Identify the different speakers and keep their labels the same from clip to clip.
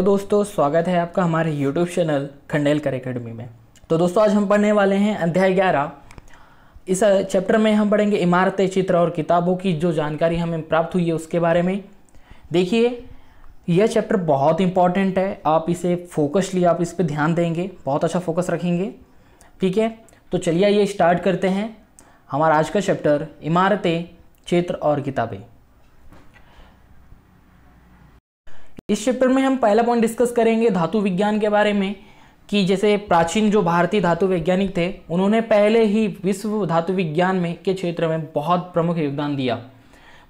Speaker 1: तो दोस्तों स्वागत है आपका हमारे यूट्यूब चैनल खंडेलकर अकेडमी में तो दोस्तों आज हम पढ़ने वाले हैं अध्याय ग्यारह इस चैप्टर में हम पढ़ेंगे इमारतें चित्र और किताबों की जो जानकारी हमें प्राप्त हुई है उसके बारे में देखिए यह चैप्टर बहुत इंपॉर्टेंट है आप इसे फोकसली आप इस पर ध्यान देंगे बहुत अच्छा फोकस रखेंगे ठीक है तो चलिए ये स्टार्ट करते हैं हमारा आज का चैप्टर इमारतें चित्र और किताबें इस चैप्टर में हम पहला पॉइंट डिस्कस करेंगे धातु विज्ञान के बारे में कि जैसे प्राचीन जो भारतीय धातु वैज्ञानिक थे उन्होंने पहले ही विश्व धातु विज्ञान में के क्षेत्र में बहुत प्रमुख योगदान दिया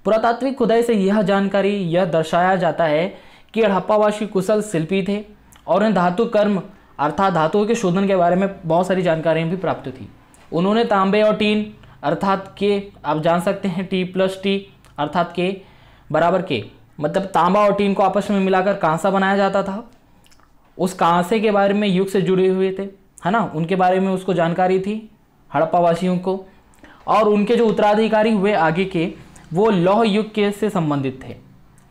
Speaker 1: पुरातात्विक खुदाई से यह जानकारी यह दर्शाया जाता है कि हड़प्पावासी कुशल शिल्पी थे और उन्हें धातु कर्म अर्थात धातुओं के शोधन के बारे में बहुत सारी जानकारियाँ भी प्राप्त थी उन्होंने तांबे और टीन अर्थात के आप जान सकते हैं टी प्लस टी अर्थात के बराबर के मतलब तांबा और टीन को आपस में मिलाकर कांसा बनाया जाता था उस कांसे के बारे में युग से जुड़े हुए थे है ना उनके बारे में उसको जानकारी थी हड़प्पा वासियों को और उनके जो उत्तराधिकारी हुए आगे के वो लौह युग के से संबंधित थे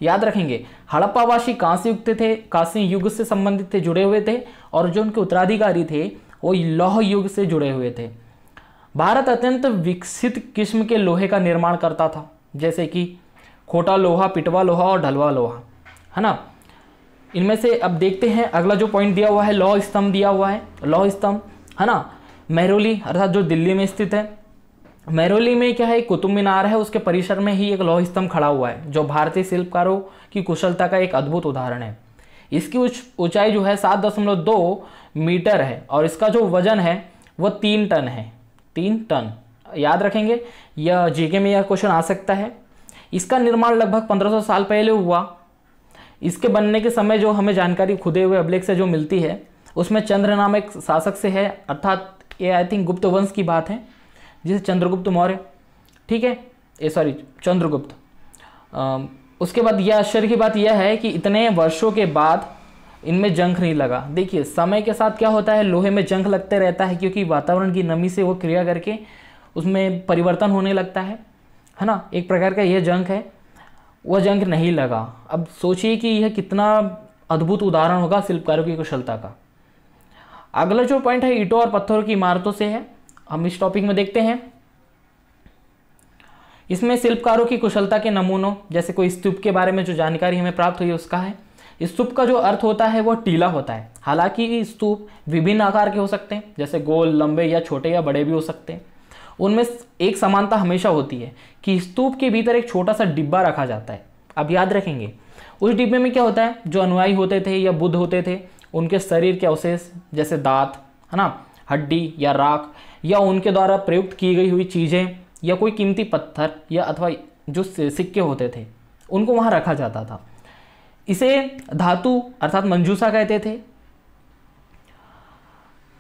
Speaker 1: याद रखेंगे हड़प्पावासी कांस्य युग थे कांस्य युग से संबंधित थे जुड़े हुए थे और जो उनके उत्तराधिकारी थे वो लौह युग से जुड़े हुए थे भारत अत्यंत विकसित किस्म के लोहे का निर्माण करता था जैसे कि खोटा लोहा पिटवा लोहा और ढलवा लोहा है ना इनमें से अब देखते हैं अगला जो पॉइंट दिया हुआ है लौह स्तंभ दिया हुआ है लौह स्तंभ है ना मेहरोली अर्थात जो दिल्ली में स्थित है मेहरोली में क्या है कुतुब मीनार है उसके परिसर में ही एक लौह स्तंभ खड़ा हुआ है जो भारतीय शिल्पकारों की कुशलता का एक अद्भुत उदाहरण है इसकी ऊंचाई जो है सात दशमलव दो मीटर है और इसका जो वजन है वह तीन टन है तीन टन याद रखेंगे यह जीके में यह क्वेश्चन आ सकता है इसका निर्माण लगभग 1500 साल पहले हुआ इसके बनने के समय जो हमें जानकारी खुदे हुए अभिलेख से जो मिलती है उसमें चंद्र नाम एक शासक से है अर्थात ये आई थिंक गुप्त वंश की बात है जिसे चंद्रगुप्त मौर्य ठीक है ये सॉरी चंद्रगुप्त उसके बाद यह आश्चर्य की बात यह है कि इतने वर्षों के बाद इनमें जंख नहीं लगा देखिए समय के साथ क्या होता है लोहे में जंख लगते रहता है क्योंकि वातावरण की नमी से वो क्रिया करके उसमें परिवर्तन होने लगता है है ना एक प्रकार का यह जंक है वह जंक नहीं लगा अब सोचिए कि यह कितना अद्भुत उदाहरण होगा शिल्पकारों की कुशलता का अगला जो पॉइंट है ईटों और पत्थरों की इमारतों से है हम इस टॉपिक में देखते हैं इसमें शिल्पकारों की कुशलता के नमूनों जैसे कोई स्तूप के बारे में जो जानकारी हमें प्राप्त हुई उसका है स्तूप का जो अर्थ होता है वह टीला होता है हालांकि स्तूप विभिन्न आकार के हो सकते हैं जैसे गोल लंबे या छोटे या बड़े भी हो सकते हैं उनमें एक समानता हमेशा होती है कि स्तूप के भीतर एक छोटा सा डिब्बा रखा जाता है अब याद रखेंगे उस डिब्बे में क्या होता है जो अनुयायी होते थे या बुद्ध होते थे उनके शरीर के अवशेष जैसे दांत है ना हड्डी या राख या उनके द्वारा प्रयुक्त की गई हुई चीज़ें या कोई कीमती पत्थर या अथवा जो सिक्के होते थे उनको वहाँ रखा जाता था इसे धातु अर्थात मंजूसा कहते थे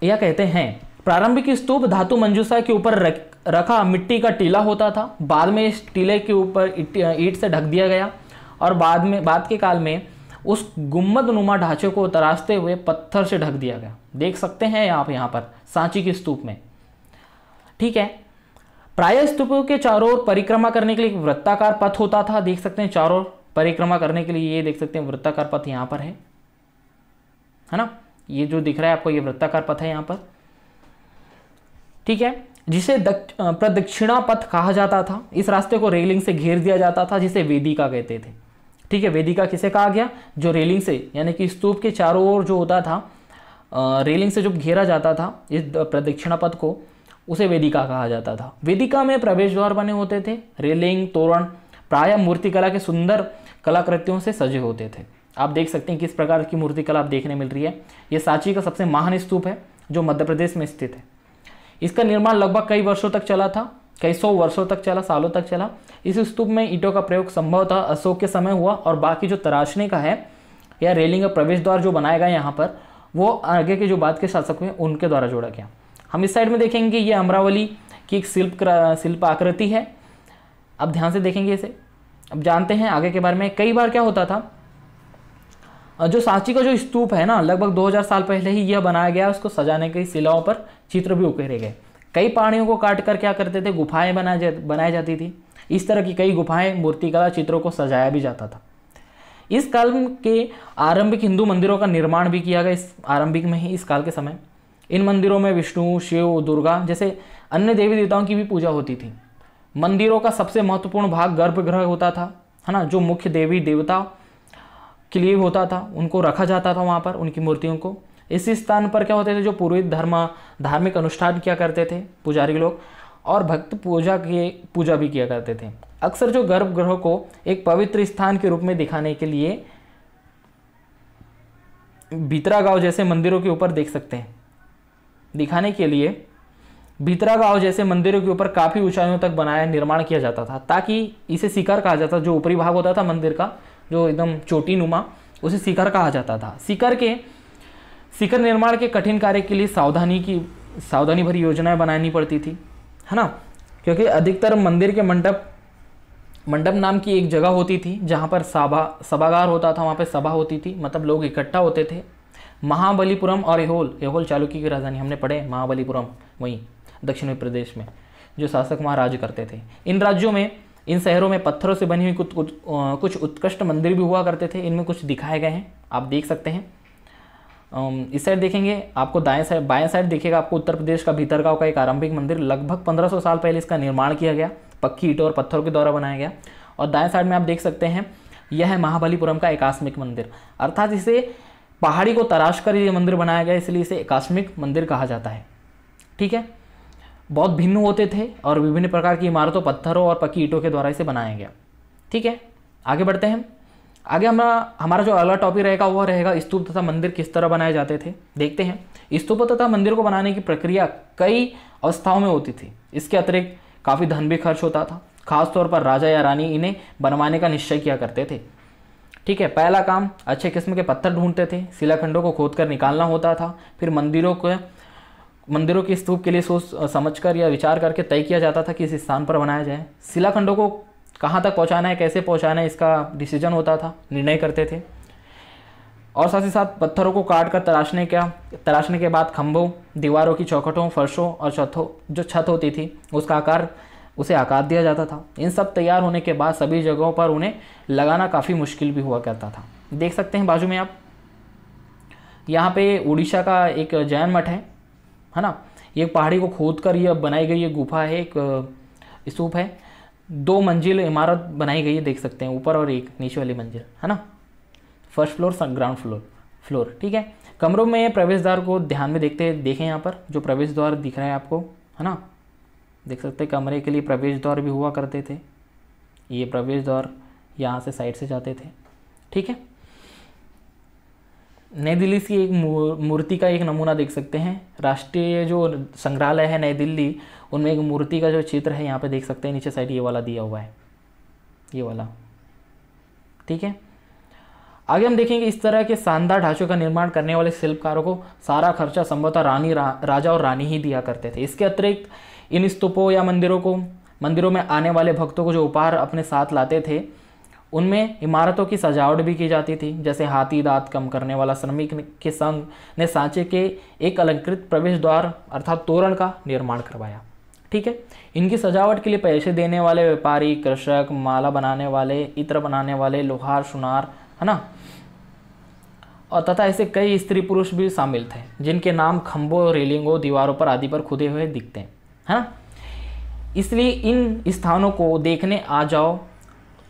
Speaker 1: या कहते हैं प्रारंभिक स्तूप धातु मंजूसा के ऊपर रख रखा मिट्टी का टीला होता था बाद में इस टीले के ऊपर ईट से ढक दिया गया और बाद में बाद के काल में उस गुम्बद नुमा ढांचे को तराशते हुए पत्थर से ढक दिया गया देख सकते हैं आप यहाँ पर सांची के स्तूप में ठीक है प्राय स्तूपों के चारों ओर परिक्रमा करने के लिए वृत्ताकार पथ होता था देख सकते हैं चारों ओर परिक्रमा करने के लिए ये देख सकते हैं वृत्ताकार पथ यहाँ पर है है ना ये जो दिख रहा है आपको ये वृत्ताकार पथ है यहाँ पर ठीक है जिसे प्रदक्षिणा पथ कहा जाता था इस रास्ते को रेलिंग से घेर दिया जाता था जिसे वेदिका कहते थे ठीक है वेदिका किसे कहा गया जो रेलिंग से यानी कि स्तूप के चारों ओर जो होता था रेलिंग से जो घेरा जाता था इस प्रदक्षिणा पथ को उसे वेदिका कहा जाता था वेदिका में प्रवेश द्वार बने होते थे रेलिंग तोरण प्राय मूर्तिकला के सुंदर कलाकृतियों से सजे होते थे आप देख सकते हैं किस प्रकार की मूर्तिकला आप देखने मिल रही है ये सांची का सबसे महान स्तूप है जो मध्य प्रदेश में स्थित है इसका निर्माण लगभग कई वर्षों तक चला था कई सौ वर्षों तक चला सालों तक चला इस स्तूप में ईंटों का प्रयोग संभवतः अशोक के समय हुआ और बाकी जो तराशने का है या रेलिंग का प्रवेश द्वार जो बनाया गया यहाँ पर वो आगे के जो बाद के शासक हुए उनके द्वारा जोड़ा गया हम इस साइड में देखेंगे ये अमरावली की एक शिल्प शिल्प आकृति है अब ध्यान से देखेंगे इसे अब जानते हैं आगे के बारे में कई बार क्या होता था जो सांची का जो स्तूप है ना लगभग 2000 साल पहले ही यह बनाया गया उसको सजाने के शिलाओं पर चित्र भी उकेरे गए कई प्राणियों को काट कर क्या करते थे गुफाएं बना जा, बनाई जाती थी इस तरह की कई गुफाएं मूर्तिकला चित्रों को सजाया भी जाता था इस काल के आरंभिक हिंदू मंदिरों का निर्माण भी किया गया इस आरंभिक में ही इस काल के समय इन मंदिरों में विष्णु शिव दुर्गा जैसे अन्य देवी देवताओं की भी पूजा होती थी मंदिरों का सबसे महत्वपूर्ण भाग गर्भगृह होता था है ना जो मुख्य देवी देवता के लिए होता था उनको रखा जाता था वहाँ पर उनकी मूर्तियों को इसी स्थान पर क्या होते थे जो पूर्वी धर्म धार्मिक अनुष्ठान किया करते थे पुजारी लोग और भक्त पूजा के पूजा भी किया करते थे अक्सर जो गर्भगृह को एक पवित्र स्थान के रूप में दिखाने के लिए भीतरा गांव जैसे मंदिरों के ऊपर देख सकते हैं दिखाने के लिए भीतरा गांव जैसे मंदिरों के ऊपर काफ़ी ऊंचाइयों तक बनाया निर्माण किया जाता था ताकि इसे शिकार कहा जाता जो ऊपरी भाग होता था मंदिर का जो एकदम चोटी नुमा उसे शिखर कहा जाता था शिखर के शिखर निर्माण के कठिन कार्य के लिए सावधानी की सावधानी भरी योजनाएं बनानी पड़ती थी है ना क्योंकि अधिकतर मंदिर के मंडप मंडप नाम की एक जगह होती थी जहाँ पर सभा सभागार होता था वहाँ पर सभा होती थी मतलब लोग इकट्ठा होते थे महाबलीपुरम और एहोल एहोल चालुक्य की राजधानी हमने पढ़े महाबलीपुरम वहीं दक्षिणी प्रदेश में जो शासक वहाँ राज करते थे इन राज्यों में इन शहरों में पत्थरों से बनी हुई कुछ कुछ उत्कृष्ट मंदिर भी हुआ करते थे इनमें कुछ दिखाए गए हैं आप देख सकते हैं इस साइड देखेंगे आपको दाएं साइड बाएं साइड देखेगा आपको उत्तर प्रदेश का भीतरगांव का एक आरंभिक मंदिर लगभग 1500 साल पहले इसका निर्माण किया गया पक्की ईटों और पत्थरों के द्वारा बनाया गया और दाएं साइड में आप देख सकते हैं यह है महाबलीपुरम का एकास्मिक मंदिर अर्थात इसे पहाड़ी को तराश कर ये मंदिर बनाया गया इसलिए इसे एकास्मिक मंदिर कहा जाता है ठीक है बहुत भिन्न होते थे और विभिन्न प्रकार की इमारतों पत्थरों और पकी ईटों के द्वारा इसे बनाया गया ठीक है आगे बढ़ते हैं आगे हमारा हमारा जो अगला टॉपिक रहेगा वह रहेगा स्तूप तथा मंदिर किस तरह बनाए जाते थे देखते हैं स्तूप तथा मंदिर को बनाने की प्रक्रिया कई अवस्थाओं में होती थी इसके अतिरिक्त काफ़ी धन भी खर्च होता था खासतौर पर राजा या रानी इन्हें बनवाने का निश्चय किया करते थे ठीक है पहला काम अच्छे किस्म के पत्थर ढूंढते थे शिलाखंडों को खोद कर निकालना होता था फिर मंदिरों को मंदिरों के स्तूप के लिए सोच समझकर या विचार करके तय किया जाता था कि इस स्थान पर बनाया जाए शिलाखंडों को कहाँ तक पहुँचाना है कैसे पहुँचाना है इसका डिसीजन होता था निर्णय करते थे और साथ ही साथ पत्थरों को काट कर तराशने का तराशने के बाद खम्भों दीवारों की चौखटों फर्शों और छतों जो छत होती थी उसका आकार उसे आकार दिया जाता था इन सब तैयार होने के बाद सभी जगहों पर उन्हें लगाना काफ़ी मुश्किल भी हुआ करता था देख सकते हैं बाजू में आप यहाँ पे उड़ीसा का एक जैन मठ है है ना ये पहाड़ी को खोद कर ये बनाई गई ये गुफा है एक स्तूप है दो मंजिल इमारत बनाई गई है देख सकते हैं ऊपर और एक नीचे वाली मंजिल है ना first floor ground floor floor ठीक है कमरों में प्रवेश द्वार को ध्यान में देखते देखें यहाँ पर जो प्रवेश द्वार दिख रहा है आपको है ना देख सकते हैं कमरे के लिए प्रवेश द्वार भी हुआ करते थे ये प्रवेश द्वार यहाँ से साइड से जाते थे ठीक है नई दिल्ली से एक मूर्ति का एक नमूना देख सकते हैं राष्ट्रीय जो संग्रहालय है नई दिल्ली उनमें एक मूर्ति का जो चित्र है यहाँ पे देख सकते हैं नीचे साइड ये वाला दिया हुआ है ये वाला ठीक है आगे हम देखेंगे इस तरह के शानदार ढांचों का निर्माण करने वाले शिल्पकारों को सारा खर्चा संभवतः रानी रा, राजा और रानी ही दिया करते थे इसके अतिरिक्त इन स्तूपों या मंदिरों को मंदिरों में आने वाले भक्तों को जो उपहार अपने साथ लाते थे उनमें इमारतों की सजावट भी की जाती थी जैसे हाथी दांत कम करने वाला श्रमिक के संघ ने सांचे के एक अलंकृत प्रवेश द्वार अर्थात तोरण का निर्माण करवाया ठीक है इनकी सजावट के लिए पैसे देने वाले व्यापारी कृषक माला बनाने वाले इत्र बनाने वाले लोहार सुनार है ना और तथा ऐसे कई स्त्री पुरुष भी शामिल थे जिनके नाम खम्भों रेलिंगों दीवारों पर आदि पर खुदे हुए दिखते हैं है ना इसलिए इन स्थानों को देखने आ जाओ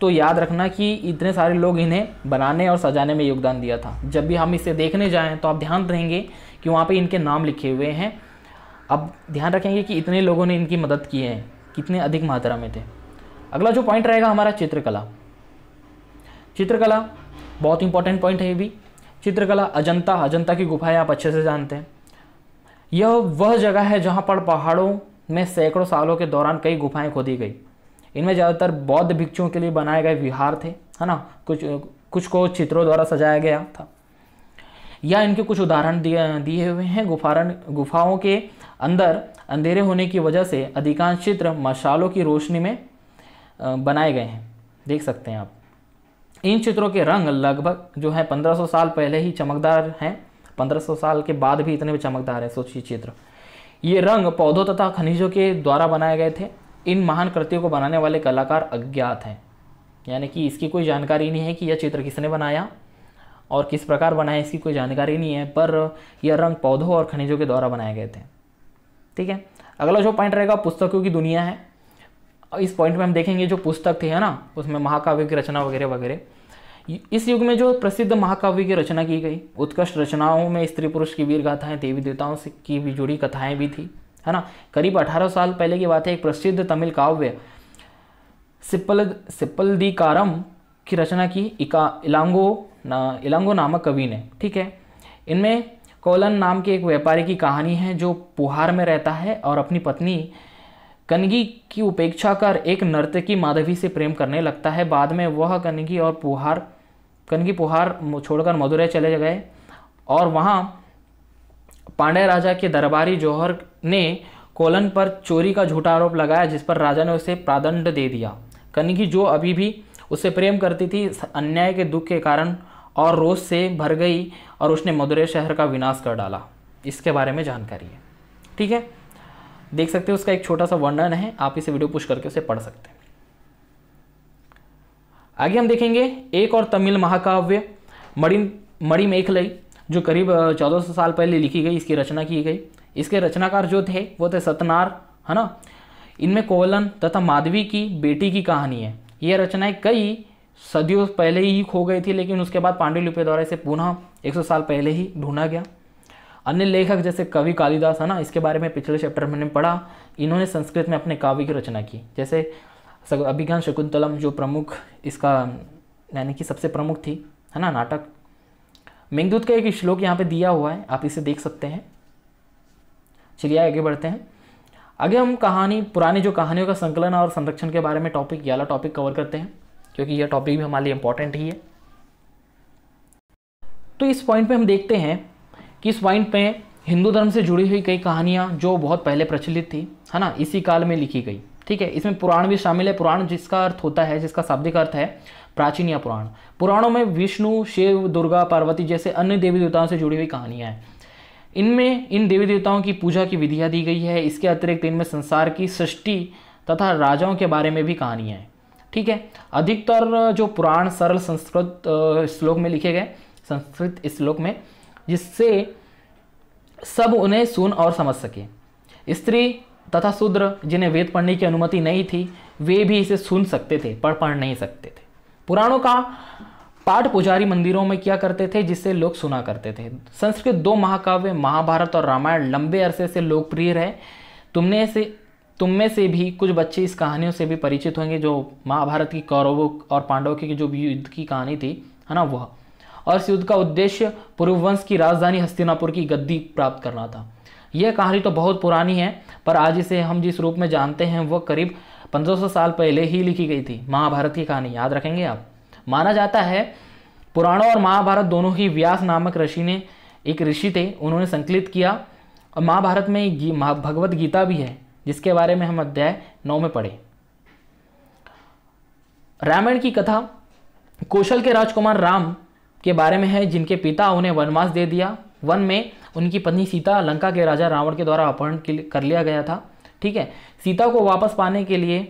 Speaker 1: तो याद रखना कि इतने सारे लोग इन्हें बनाने और सजाने में योगदान दिया था जब भी हम इसे देखने जाएँ तो आप ध्यान रहेंगे कि वहाँ पर इनके नाम लिखे हुए हैं अब ध्यान रखेंगे कि इतने लोगों ने इनकी मदद की है कितने अधिक मात्रा में थे अगला जो पॉइंट रहेगा हमारा चित्रकला चित्रकला बहुत इंपॉर्टेंट पॉइंट है ये भी चित्रकला अजंता अजंता की गुफाएं आप अच्छे से जानते हैं यह वह जगह है जहाँ पर पहाड़ों में सैकड़ों सालों के दौरान कई गुफाएं खोदी गई इनमें ज़्यादातर बौद्ध भिक्षुओं के लिए बनाए गए विहार थे है ना कुछ कुछ को चित्रों द्वारा सजाया गया था या इनके कुछ उदाहरण दिए हुए हैं गुफारण गुफाओं के अंदर अंधेरे होने की वजह से अधिकांश चित्र मशालों की रोशनी में बनाए गए हैं देख सकते हैं आप इन चित्रों के रंग लगभग जो है 1500 साल पहले ही चमकदार हैं 1500 साल के बाद भी इतने भी चमकदार हैं सोचिए चित्र ये रंग पौधों तथा खनिजों के द्वारा बनाए गए थे इन महान कृतियों को बनाने वाले कलाकार अज्ञात हैं यानी कि इसकी कोई जानकारी नहीं है कि यह चित्र किसने बनाया और किस प्रकार बनाया इसकी कोई जानकारी नहीं है पर यह रंग पौधों और खनिजों के द्वारा बनाए गए थे ठीक है अगला जो पॉइंट रहेगा पुस्तकों की दुनिया है इस पॉइंट में हम देखेंगे जो पुस्तक थे है ना उसमें महाकाव्य की रचना वगैरह वगैरह इस युग में जो प्रसिद्ध महाकाव्य की रचना की गई उत्कृष्ट रचनाओं में स्त्री पुरुष की वीर गाथाएं देवी देवताओं से की भी जुड़ी कथाएं भी थी है ना करीब 18 साल पहले की बात है एक प्रसिद्ध तमिल काव्य सिप्पल सिप्पल दी कारम की रचना की इका इलांगो ना इलांगो नामक कवि ने ठीक है इनमें कोलन नाम के एक व्यापारी की कहानी है जो पुहार में रहता है और अपनी पत्नी कनगी की उपेक्षा कर एक नर्तकी माधवी से प्रेम करने लगता है बाद में वह कनगी और पुहार कनगी पुहार छोड़कर मदुरै चले गए और वहाँ पांडे राजा के दरबारी जौहर ने कोलन पर चोरी का झूठा आरोप लगाया जिस पर राजा ने उसे प्रादंड दे दिया कनिकी जो अभी भी उससे प्रेम करती थी अन्याय के दुख के कारण और रोज से भर गई और उसने मदुरे शहर का विनाश कर डाला इसके बारे में जानकारी है ठीक है देख सकते हो उसका एक छोटा सा वर्णन है आप इसे वीडियो पुश करके उसे पढ़ सकते हैं आगे हम देखेंगे एक और तमिल महाकाव्य मणि मणिमेखलई जो करीब 1400 साल पहले लिखी गई इसकी रचना की गई इसके रचनाकार जो थे वो थे सतनार है ना इनमें कोवलन तथा माधवी की बेटी की कहानी है ये रचनाएं कई सदियों पहले ही खो गई थी लेकिन उसके बाद पांडुलिपि द्वारा इसे पुनः 100 साल पहले ही ढूंढा गया अन्य लेखक जैसे कवि कालिदास है ना इसके बारे में पिछले चैप्टर मैंने पढ़ा इन्होंने संस्कृत में अपने काव्य की रचना की जैसे अभिज्ञान शकुंतलम जो प्रमुख इसका यानी कि सबसे प्रमुख थी है ना नाटक मेघदूत का एक श्लोक यहाँ पे दिया हुआ है आप इसे देख सकते हैं चलिए आगे बढ़ते हैं आगे हम कहानी पुरानी जो कहानियों का संकलन और संरक्षण के बारे में टॉपिक ये टॉपिक कवर करते हैं क्योंकि यह टॉपिक भी हमारे लिए इम्पोर्टेंट ही है तो इस पॉइंट पे हम देखते हैं कि इस पॉइंट पे हिंदू धर्म से जुड़ी हुई कई कहानियाँ जो बहुत पहले प्रचलित थी है ना इसी काल में लिखी गई ठीक है इसमें पुराण भी शामिल है पुराण जिसका अर्थ होता है जिसका शाब्दिक अर्थ है प्राचीन या पुराण पुराणों में विष्णु शिव दुर्गा पार्वती जैसे अन्य देवी देवताओं से जुड़ी हुई कहानियां हैं इनमें इन देवी देवताओं की पूजा की विधियाँ दी गई है इसके अतिरिक्त इनमें संसार की सृष्टि तथा राजाओं के बारे में भी कहानियाँ हैं ठीक है अधिकतर जो पुराण सरल संस्कृत श्लोक में लिखे गए संस्कृत श्लोक में जिससे सब उन्हें सुन और समझ सके स्त्री तथा शूद्र जिन्हें वेद पढ़ने की अनुमति नहीं थी वे भी इसे सुन सकते थे पढ़ पढ़ नहीं सकते थे पुराणों का पाठ पुजारी मंदिरों में किया करते थे जिससे लोग सुना करते थे संस्कृत दो महाकाव्य महाभारत और रामायण लंबे अरसे से लोकप्रिय रहे तुमने से तुम में से भी कुछ बच्चे इस कहानियों से भी परिचित होंगे जो महाभारत की कौरवों और पांडवों की जो भी युद्ध की कहानी थी है ना वह और इस युद्ध का उद्देश्य पूर्ववंश की राजधानी हस्तिनापुर की गद्दी प्राप्त करना था यह कहानी तो बहुत पुरानी है पर आज इसे हम जिस रूप में जानते हैं वह करीब 1500 साल पहले ही लिखी गई थी महाभारत की कहानी याद रखेंगे आप माना जाता है पुराणों और महाभारत दोनों ही व्यास नामक ऋषि ने एक ऋषि थे उन्होंने संकलित किया और महाभारत में भगवत गीता भी है जिसके बारे में हम अध्याय नौ में पढ़े रामायण की कथा कौशल के राजकुमार राम के बारे में है जिनके पिता उन्हें वनवास दे दिया वन में उनकी पत्नी सीता लंका के राजा रावण के द्वारा अपहरण कर लिया गया था ठीक है सीता को वापस पाने के लिए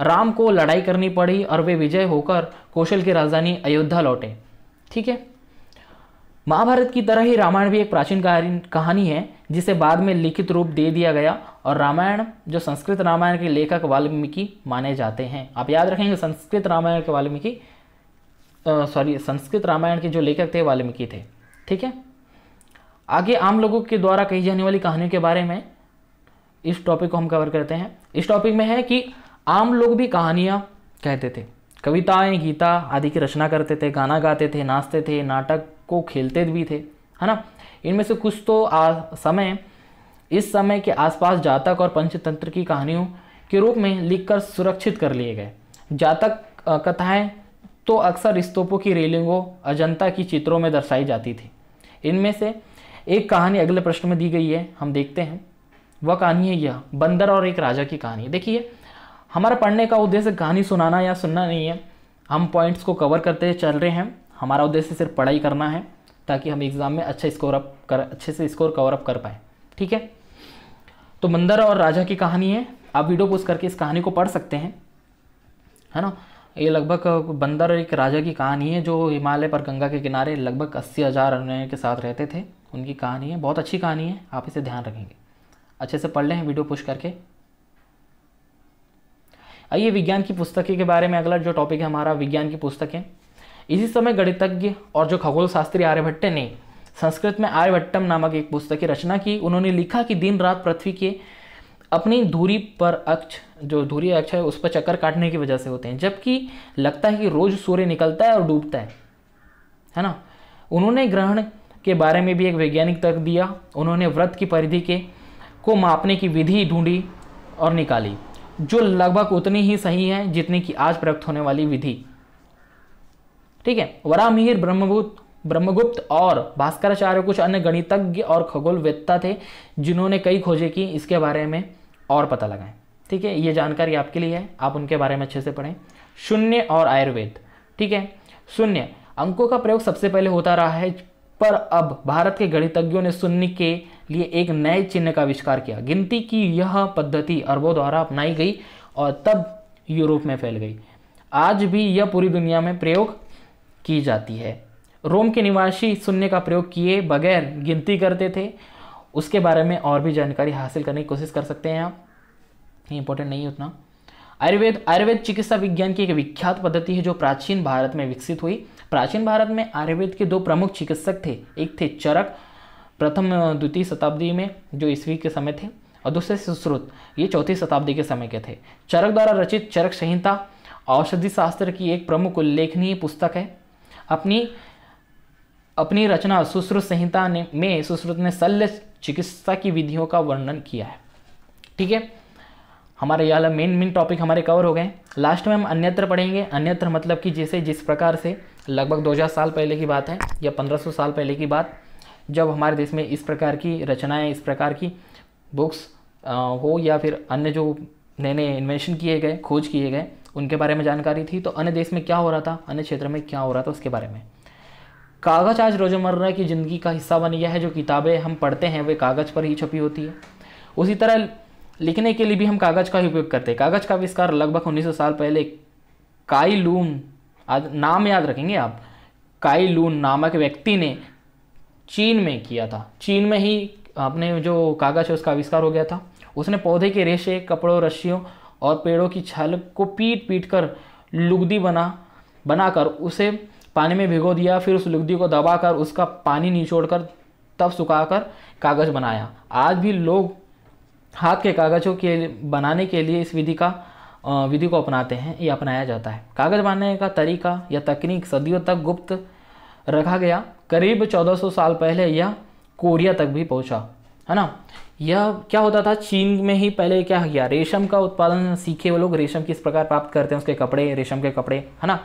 Speaker 1: राम को लड़ाई करनी पड़ी और वे विजय होकर कौशल की राजधानी अयोध्या लौटे ठीक है महाभारत की तरह ही रामायण भी एक प्राचीन कहानी है जिसे बाद में लिखित रूप दे दिया गया और रामायण जो संस्कृत रामायण के लेखक वाल्मीकि माने जाते हैं आप याद रखेंगे संस्कृत रामायण के वाल्मीकि सॉरी संस्कृत रामायण के जो लेखक थे वाल्मीकि थे ठीक है आगे आम लोगों के द्वारा कही जाने वाली कहानियों के बारे में इस टॉपिक को हम कवर करते हैं इस टॉपिक में है कि आम लोग भी कहानियाँ कहते थे कविताएं गीता आदि की रचना करते थे गाना गाते थे नाचते थे नाटक को खेलते भी थे है ना इनमें से कुछ तो आ, समय इस समय के आसपास जातक और पंचतंत्र की कहानियों के रूप में लिखकर सुरक्षित कर लिए गए जातक कथाएं तो अक्सर स्तूपों की रेलिंगों अजंता की चित्रों में दर्शाई जाती थी इनमें से एक कहानी अगले प्रश्न में दी गई है हम देखते हैं वह कहानी है यह बंदर और एक राजा की कहानी है देखिए हमारा पढ़ने का उद्देश्य कहानी सुनाना या सुनना नहीं है हम पॉइंट्स को कवर करते चल रहे हैं हमारा उद्देश्य सिर्फ पढ़ाई करना है ताकि हम एग्ज़ाम में अच्छा स्कोर अप कर अच्छे से स्कोर कवर अप कर पाएँ ठीक है तो बंदर और राजा की कहानी है आप वीडियो पोस्ट करके इस कहानी को पढ़ सकते हैं है ना ये लगभग बंदर एक राजा की कहानी है जो हिमालय पर गंगा के किनारे लगभग अस्सी हज़ार अनुयायियों के साथ रहते थे उनकी कहानी है बहुत अच्छी कहानी है आप इसे ध्यान रखेंगे अच्छे से पढ़ लें वीडियो पुश करके आइए विज्ञान की पुस्तकें के बारे में अगला जो टॉपिक है हमारा विज्ञान की पुस्तकें इसी समय गणितज्ञ और जो खगोल शास्त्री आर्यभट्ट ने संस्कृत में आर्यभट्टम नामक एक पुस्तक की रचना की उन्होंने लिखा कि दिन रात पृथ्वी के अपनी धूरी पर अक्ष जो धूरी अक्ष है उस पर चक्कर काटने की वजह से होते हैं जबकि लगता है कि रोज सूर्य निकलता है और डूबता है है ना उन्होंने ग्रहण के बारे में भी एक वैज्ञानिक तर्क दिया उन्होंने व्रत की परिधि के को मापने की विधि ढूंढी और निकाली जो लगभग उतनी ही सही है जितनी कि आज प्रयुक्त होने वाली विधि ठीक है वरामिहिर ब्रह्मभूत ब्रह्मगुप्त और भास्कराचार्य कुछ अन्य गणितज्ञ और खगोलवेत्ता थे जिन्होंने कई खोजें की इसके बारे में और पता लगाएं ठीक है ये जानकारी आपके लिए है आप उनके बारे में अच्छे से पढ़ें शून्य और आयुर्वेद ठीक है शून्य अंकों का प्रयोग सबसे पहले होता रहा है पर अब भारत के गणितज्ञों ने शून्य के लिए एक नए चिन्ह का आविष्कार किया गिनती की यह पद्धति अरबों द्वारा अपनाई गई और तब यूरोप में फैल गई आज भी यह पूरी दुनिया में प्रयोग की जाती है रोम के निवासी शून्य का प्रयोग किए बगैर गिनती करते थे उसके बारे में और भी जानकारी हासिल करने की कोशिश कर सकते हैं आप ये इंपॉर्टेंट नहीं है उतना आयुर्वेद आयुर्वेद चिकित्सा विज्ञान की एक विख्यात पद्धति है जो प्राचीन भारत में विकसित हुई प्राचीन भारत में आयुर्वेद के दो प्रमुख चिकित्सक थे एक थे चरक प्रथम द्वितीय शताब्दी में जो ईस्वी के समय थे और दूसरे सुश्रुत ये चौथी शताब्दी के समय के थे चरक द्वारा रचित चरक संहिता औषधि शास्त्र की एक प्रमुख उल्लेखनीय पुस्तक है अपनी अपनी रचना सुश्रुत संहिता ने में सुश्रुत ने शल्य चिकित्सा की विधियों का वर्णन किया है ठीक है हमारे यहाँ मेन मेन टॉपिक हमारे कवर हो गए लास्ट में हम अन्यत्र पढ़ेंगे अन्यत्र मतलब कि जैसे जिस प्रकार से लगभग 2000 साल पहले की बात है या 1500 साल पहले की बात जब हमारे देश में इस प्रकार की रचनाएं इस प्रकार की बुक्स हो या फिर अन्य जो नए नए इन्वेंशन किए गए खोज किए गए उनके बारे में जानकारी थी तो अन्य देश में क्या हो रहा था अन्य क्षेत्र में क्या हो रहा था उसके बारे में कागज़ आज रोज़मर्रा की ज़िंदगी का हिस्सा बन गया है जो किताबें हम पढ़ते हैं वे कागज़ पर ही छपी होती है उसी तरह लिखने के लिए भी हम कागज़ का ही उपयोग करते हैं कागज़ का आविष्कार लगभग 1900 साल पहले काई लून आज नाम याद रखेंगे आप काई लून नामक व्यक्ति ने चीन में किया था चीन में ही अपने जो कागज है उसका आविष्कार हो गया था उसने पौधे के रेशे कपड़ों रस्सियों और पेड़ों की छल को पीट पीट कर लुगदी बना बनाकर उसे पानी में भिगो दिया फिर उस लुगदी को दबाकर उसका पानी निचोड़कर तब सुखाकर कागज़ बनाया आज भी लोग हाथ के कागज़ों के बनाने के लिए इस विधि का विधि को अपनाते हैं या अपनाया जाता है कागज़ बनाने का तरीका या तकनीक सदियों तक गुप्त रखा गया करीब 1400 साल पहले यह कोरिया तक भी पहुंचा है ना यह क्या होता था चीन में ही पहले क्या किया रेशम का उत्पादन सीखे वो लोग रेशम किस प्रकार प्राप्त करते हैं उसके कपड़े रेशम के कपड़े है ना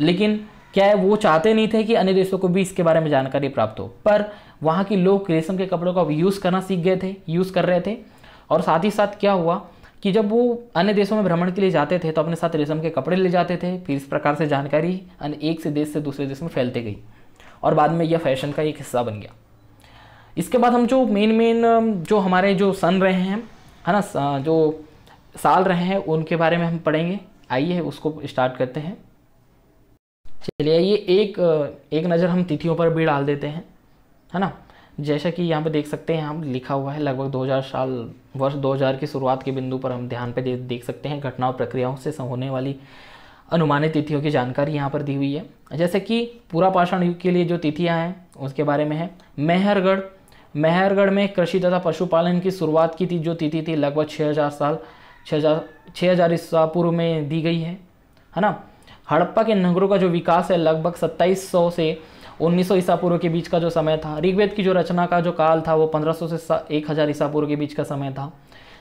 Speaker 1: लेकिन क्या है वो चाहते नहीं थे कि अन्य देशों को भी इसके बारे में जानकारी प्राप्त हो पर वहाँ के लोग रेशम के कपड़ों का यूज़ करना सीख गए थे यूज़ कर रहे थे और साथ ही साथ क्या हुआ कि जब वो अन्य देशों में भ्रमण के लिए जाते थे तो अपने साथ रेशम के कपड़े ले जाते थे फिर इस प्रकार से जानकारी एक से देश से दूसरे देश में फैलते गई और बाद में यह फैशन का एक हिस्सा बन गया इसके बाद हम जो मेन मेन जो हमारे जो सन रहे हैं है ना जो साल रहे हैं उनके बारे में हम पढ़ेंगे आइए उसको स्टार्ट करते हैं चलिए ये एक एक नज़र हम तिथियों पर भी डाल देते हैं है ना जैसा कि यहाँ पे देख सकते हैं हम लिखा हुआ है लगभग 2000 साल वर्ष 2000 की शुरुआत के बिंदु पर हम ध्यान पे दे, देख सकते हैं घटनाओं प्रक्रियाओं से होने वाली अनुमानित तिथियों की जानकारी यहाँ पर दी हुई है जैसे कि पूरा पाषाण युग के लिए जो तिथियाँ हैं उसके बारे में है मेहरगढ़ मेहरगढ़ में कृषि तथा पशुपालन की शुरुआत की थी जो तिथि थी लगभग छः हज़ार साल छः हज़ार छः हज़ार ईसा पूर्व में दी गई है है ना हड़प्पा के नगरों का जो विकास है लगभग सत्ताईस सौ से सौ ईसा पूर्व के बीच का जो समय था ऋग्वेद की जो रचना का जो काल था वो पंद्रह सौ से हज़ार ईसा पूर्व के बीच का समय था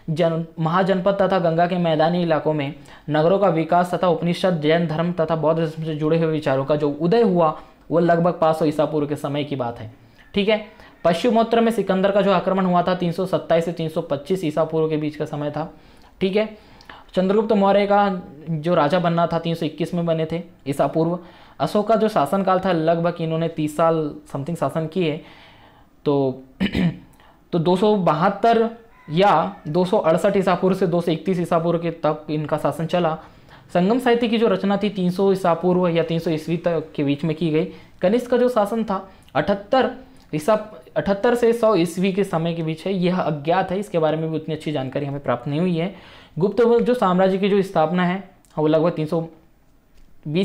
Speaker 1: जन महाजनपद तथा गंगा के मैदानी इलाकों में नगरों का विकास तथा उपनिषद जैन धर्म तथा बौद्ध धर्म से जुड़े हुए विचारों का जो उदय हुआ वो लगभग पाँच सौ ईसा पूर्व के समय की बात है ठीक है पश्चिमोत्तर में सिकंदर का जो आक्रमण हुआ था तीन से तीन ईसा पूर्व के बीच का समय था ठीक है चंद्रगुप्त मौर्य का जो राजा बनना था 321 में बने थे ईसा पूर्व अशोक का जो शासनकाल था लगभग इन्होंने 30 साल समथिंग शासन किए तो तो दो या दो सौ अड़सठ ईसापुर से दो सौ इकतीस ईसापुर के तक इनका शासन चला संगम साहित्य की जो रचना थी 300 सौ पूर्व या 300 सौ ईस्वी तक के बीच में की गई कनिष्क का जो शासन था अठहत्तर ईसा अठहत्तर से 100 ईस्वी के समय के बीच है यह अज्ञात है इसके बारे में भी उतनी अच्छी जानकारी हमें प्राप्त नहीं हुई है गुप्त जो साम्राज्य की जो स्थापना है वो लगभग तीन सौ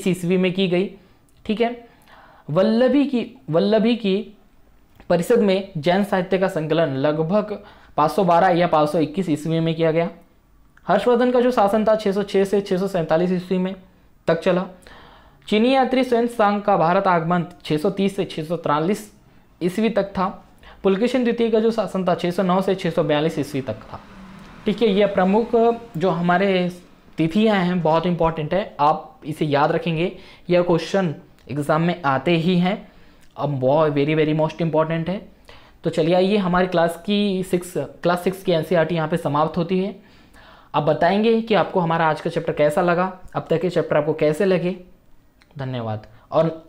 Speaker 1: ईस्वी में की गई ठीक है वल्लभी की वल्लभी की परिषद में जैन साहित्य का संकलन लगभग 512 या 521 ईस्वी में किया गया हर्षवर्धन का जो शासन था 606 से छः ईस्वी में तक चला चीनी यात्री स्वयं सांग का भारत आगमन 630 से छः ईस्वी तक था पुलकेशन द्वितीय का जो शासन था 609 से 642 ईस्वी तक था ठीक है ये प्रमुख जो हमारे तिथियाँ हैं बहुत इंपॉर्टेंट है आप इसे याद रखेंगे यह क्वेश्चन एग्ज़ाम में आते ही हैं अब बहुत वेरी वेरी मोस्ट इम्पॉर्टेंट है तो चलिए आइए हमारी क्लास की सिक्स क्लास सिक्स की एन सी आर टी यहाँ पर समाप्त होती है अब बताएंगे कि आपको हमारा आज का चैप्टर कैसा लगा अब तक के चैप्टर आपको कैसे लगे धन्यवाद और